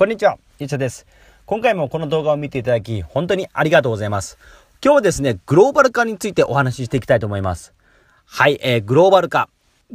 こんにちは、ゆうちゃです。今回もこの動画を見ていただき、本当にありがとうございます。今日はですね、グローバル化についてお話ししていきたいと思います。はい、えー、グローバル化。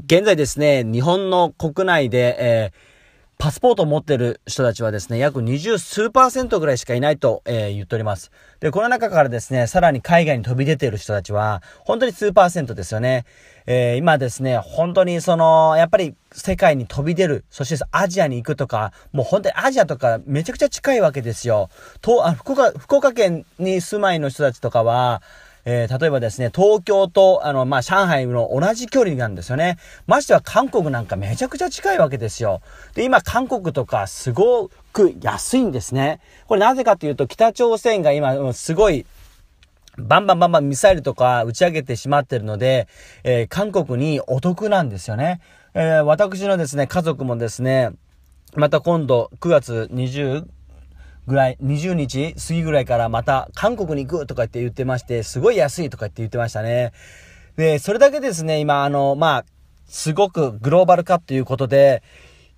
現在ですね、日本の国内で、えーパスポートを持ってる人たちはですね、約20数パーセントぐらいしかいないと、えー、言っております。で、この中からですね、さらに海外に飛び出ている人たちは、本当に数パーセントですよね。えー、今ですね、本当にその、やっぱり世界に飛び出る、そしてアジアに行くとか、もう本当にアジアとかめちゃくちゃ近いわけですよ。と、あ、福岡、福岡県に住まいの人たちとかは、えー、例えばですね、東京と、あの、まあ、上海の同じ距離なんですよね。ましては韓国なんかめちゃくちゃ近いわけですよ。で、今、韓国とかすごく安いんですね。これなぜかというと、北朝鮮が今、すごい、バンバンバンバンミサイルとか打ち上げてしまってるので、えー、韓国にお得なんですよね。えー、私のですね、家族もですね、また今度9月20ぐらい、20日過ぎぐらいからまた韓国に行くとかって言ってまして、すごい安いとかって言ってましたね。で、それだけですね、今あの、まあ、すごくグローバル化ということで、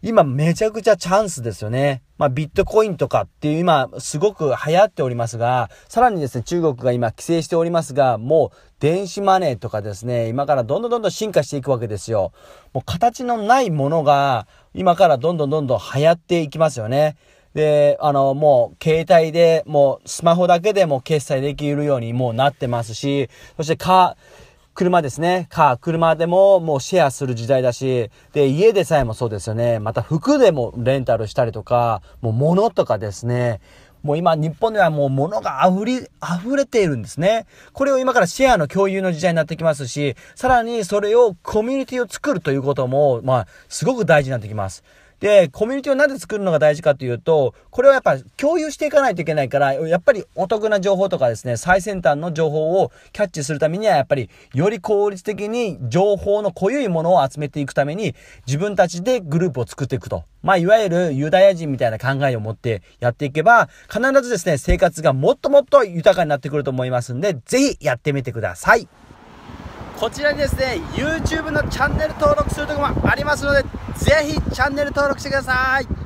今めちゃくちゃチャンスですよね。まあビットコインとかっていう今すごく流行っておりますが、さらにですね、中国が今規制しておりますが、もう電子マネーとかですね、今からどんどんどんどん進化していくわけですよ。もう形のないものが今からどんどんどんどん流行っていきますよね。で、あの、もう、携帯で、もう、スマホだけでも決済できるようにもうなってますし、そして、か、車ですね。か、車でももうシェアする時代だし、で、家でさえもそうですよね。また服でもレンタルしたりとか、もう物とかですね。もう今、日本ではもう物が溢れ、溢れているんですね。これを今からシェアの共有の時代になってきますし、さらにそれをコミュニティを作るということも、まあ、すごく大事になってきます。で、コミュニティをなぜ作るのが大事かというと、これはやっぱ共有していかないといけないから、やっぱりお得な情報とかですね、最先端の情報をキャッチするためには、やっぱりより効率的に情報の濃ゆいものを集めていくために、自分たちでグループを作っていくと。まあ、いわゆるユダヤ人みたいな考えを持ってやっていけば、必ずですね、生活がもっともっと豊かになってくると思いますんで、ぜひやってみてください。こちらにですね YouTube のチャンネル登録するとこもありますのでぜひチャンネル登録してください